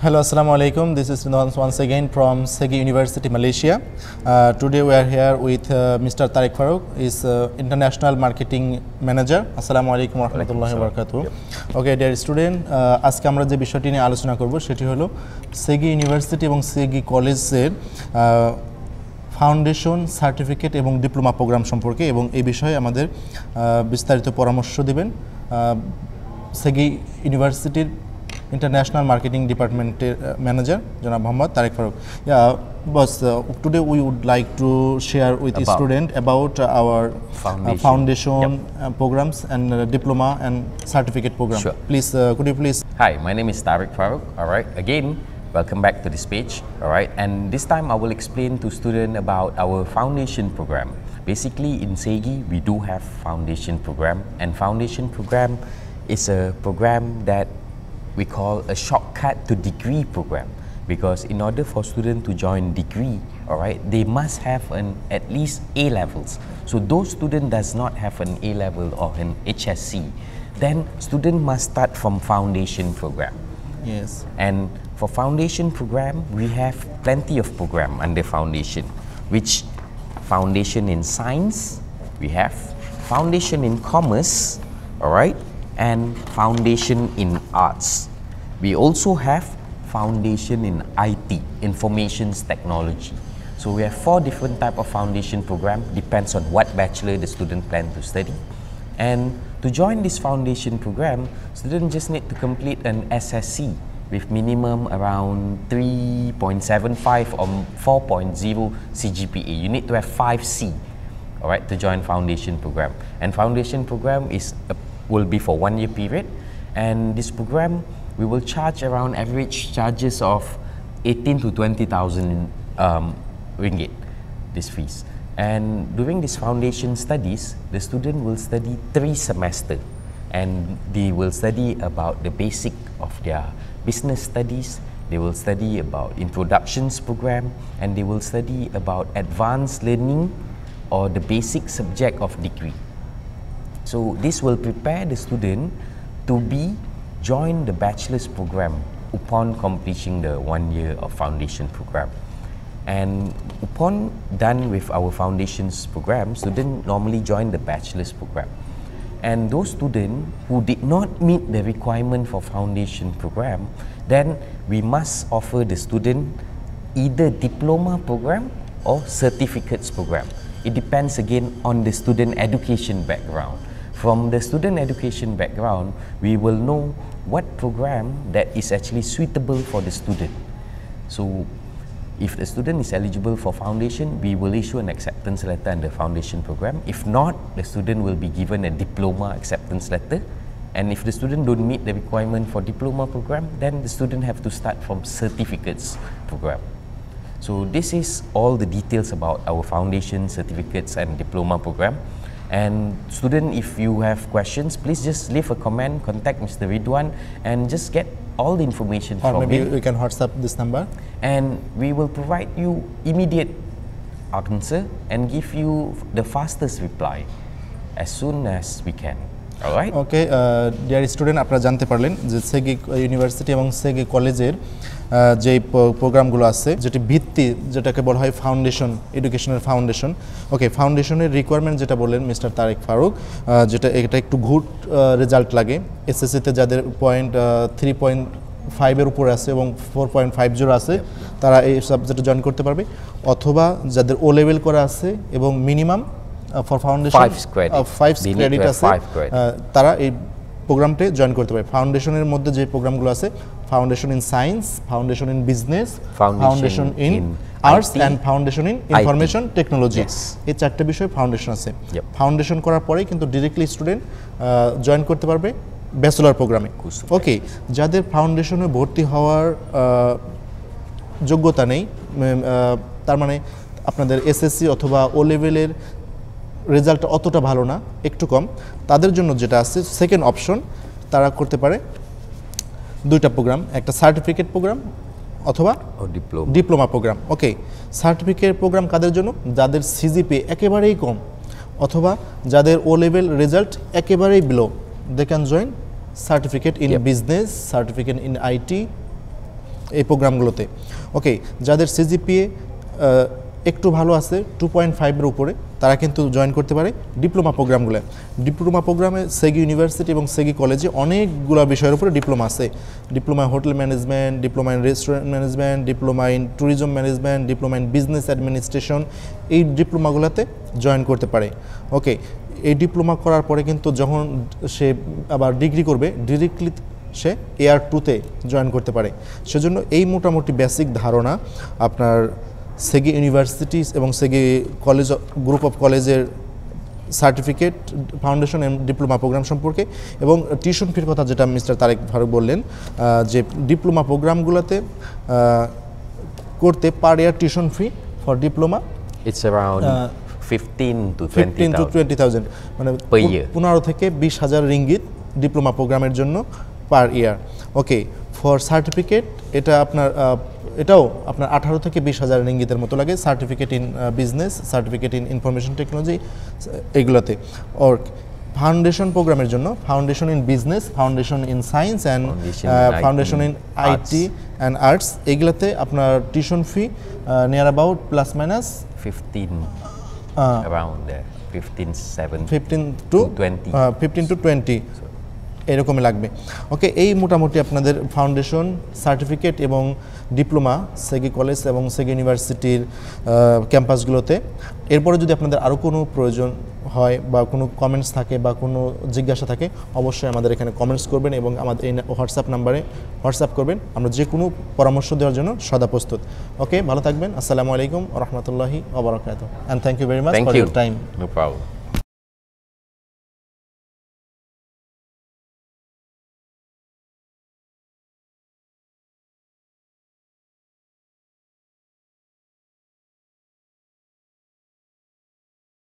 Hello, Assalamu alaikum. This is Rinwan once again from Segi University, Malaysia. Uh, today we are here with uh, Mr. Tariq Farooq, is uh, International Marketing Manager. Assalamu alaikum warahmatullahi wabarakatuh. Yep. Okay, dear student, আজকে আমরা যে বিষয়টি নিয়ে আলোচনা করব সেটি Segi সেগি university এবং SEGi কলেজের ফাউন্ডেশন সার্টিফিকেট এবং ডিপ্লোমা প্রোগ্রাম সম্পর্কে এবং এই বিষয়ে আমাদের বিস্তারিত পরামর্শ দেবেন সেগি ইউনিভার্সিটির ইন্টারন্যাশনাল মার্কেটিং ডিপার্টমেন্টের ম্যানেজার জনাব Mohammad Tareq Faruk boss today we would like to share with student foundation our foundation uh, programs and uh, diploma and certificate program. Sure. Please, uh, could you please? Hi, my name is Tarek Faruk. All right, again, welcome back to this page all right and this time i will explain to student about our foundation program basically in segi we do have foundation program and foundation program is a program that we call a shortcut to degree program because in order for student to join degree all right they must have an at least a levels so those student does not have an a level or an hsc then student must start from foundation program yes and for foundation program we have plenty of program under foundation which foundation in science we have foundation in commerce all right and foundation in arts. We also have foundation in IT, informations technology. So we have four different type of foundation program, depends on what bachelor the student plan to study. And to join this foundation program, students just need to complete an SSC with minimum around 3.75 or 4.0 CGPA. You need to have 5C, all right, to join foundation program. And foundation program is a will be for one year period. And this program, we will charge around average charges of 18 to 20,000 um, ringgit, this fees. And during this foundation studies, the student will study three semester and they will study about the basic of their business studies, they will study about introductions program and they will study about advanced learning or the basic subject of degree. So this will prepare the student to be join the bachelor's program upon completing the one year of foundation program. And upon done with our foundations program, students normally join the bachelor's program. And those students who did not meet the requirement for foundation program, then we must offer the student either diploma program or certificates program. It depends again on the student education background. from the student education background, we will know what program that is actually suitable for the student. So, if the student is eligible for foundation, we will issue an acceptance letter under foundation program. If not, the student will be given a diploma acceptance letter. And if the student don't meet the requirement for diploma program, then the student have to start from certificates program. So this is all the details about our foundation certificates and diploma program. And student, if you have questions, please just leave a comment, contact Mr. Ridwan, and just get all the information or from maybe him. we can WhatsApp this number. And we will provide you immediate answer and give you the fastest reply as soon as we can. Alright? Okay, uh, dear student, আপনারা জানতে পারলেন যে সেগি university এবং SEGi কলেজের যে প্রোগ্রামগুলো আছে যেটি ভিত্তি যেটাকে বলা হয় ফাউন্ডেশন এডুকেশনের ফাউন্ডেশন ওকে ফাউন্ডেশনের রিকোয়ারমেন্ট যেটা বললেন মিস্টার তারেক ফারুক যেটা এটা একটু গুড রেজাল্ট লাগে এসএসসিতে যাদের পয়েন্ট থ্রি পয়েন্ট ফাইভের উপরে আছে এবং ফোর পয়েন্ট ফাইভ জোর আছে তারা এই সাবজেক্টে জয়েন করতে পারবে অথবা যাদের ও লেভেল করা আছে এবং minimum for foundation five credit আছে তারা এই প্রোগ্রামটা জয়েন করতে পারে ফাউন্ডেশনের মধ্যে যে প্রোগ্রামগুলো আছে foundation in science foundation in business foundation in arts and foundation in information technology এই চারটে বিষয়ে ফাউন্ডেশন আছে ফাউন্ডেশন করার পরে কিন্তু ডিরেক্টলি স্টুডেন্ট জয়েন করতে পারবে ব্যাচেলার প্রোগ্রামে ওকে যাদের ফাউন্ডেশনে ভর্তি হওয়ার যোগ্যতা নেই তার মানে আপনাদের এসএসসি অথবা ও লেভেলের রেজাল্ট অতটা ভালো না একটু কম তাদের জন্য যেটা আছে সেকেন্ড অপশন তারা করতে পারে দুইটা প্রোগ্রাম একটা সার্টিফিকেট প্রোগ্রাম অথবা diploma diploma program okay certificate program কাদের জন্য যাদের সিজিপি একেবারেই কম অথবা যাদের ও লেভেল রেজাল্ট একেবারেই below they can join certificate in business certificate in IT এই প্রোগ্রামগুলোতে ওকে যাদের সিজিপিএ একটু ভালো আছে টু পয়েন্ট ফাইভের উপরে তারা কিন্তু জয়েন করতে পারে ডিপ্লোমা প্রোগ্রামগুলো ডিপ্লোমা প্রোগ্রামে সেগি ইউনিভার্সিটি এবং সেগি কলেজে অনেকগুলো বিষয়ের উপরে ডিপ্লোমা আছে diploma hotel management diploma in restaurant management diploma in tourism management diploma in business administration এই ডিপ্লোমাগুলোতে জয়েন করতে পারে ওকে এই ডিপ্লোমা করার পরে কিন্তু যখন সে আবার ডিগ্রি করবে ডিরেক্টলি সে এয়ার টুতে জয়েন করতে পারে সেজন্য এই মোটামুটি বেসিক ধারণা আপনার সেগে ইউনিভার্সিটিস এবং সেগে কলেজ গ্রুপ অফ কলেজের সার্টিফিকেট ফাউন্ডেশন ডিপ্লোমা প্রোগ্রাম সম্পর্কে এবং টিউশন ফির কথা যেটা মিস্টার তারেক ফারুক বললেন যে ডিপ্লোমা প্রোগ্রামগুলোতে করতে per year tuition fee for diploma it's around fifteen to to মানে পনেরো থেকে বিশ হাজার রিঙ্গিত ডিপ্লোমা প্রোগ্রামের জন্য পার ইয়ার ওকে ফর সার্টিফিকেট এটা আপনার এটাও আপনার আঠারো থেকে বিশ হাজার রিঙ্গিতের মতো লাগে certificate in business certificate in information technology এগুলোতে ওর ফাউন্ডেশন প্রোগ্রামের জন্য foundation in business foundation in science and foundation in IT and arts এগুলোতে আপনার tuition fee near about plus minus fifteen fifteen to 15 fifteen 15 to এরকমই লাগবে okay এই মোটামুটি আপনাদের ফাউন্ডেশন সার্টিফিকেট এবং ডিপ্লোমা সেগি কলেজ এবং সেগি ইউনিভার্সিটির ক্যাম্পাসগুলোতে এরপরে যদি আপনাদের আরও কোনো প্রয়োজন হয় বা কোনো কমেন্টস থাকে বা কোনো জিজ্ঞাসা থাকে অবশ্যই আমাদের এখানে কমেন্টস করবেন এবং আমাদের এই হোয়াটসঅ্যাপ নাম্বারে হোয়াটসঅ্যাপ করবেন আমরা যে কোনো পরামর্শ দেওয়ার জন্য সদা প্রস্তুত ওকে ভালো থাকবেন আসসালামু আলাইকুম রহমতুল্লাহি অবরাকাত and thank you very much for your time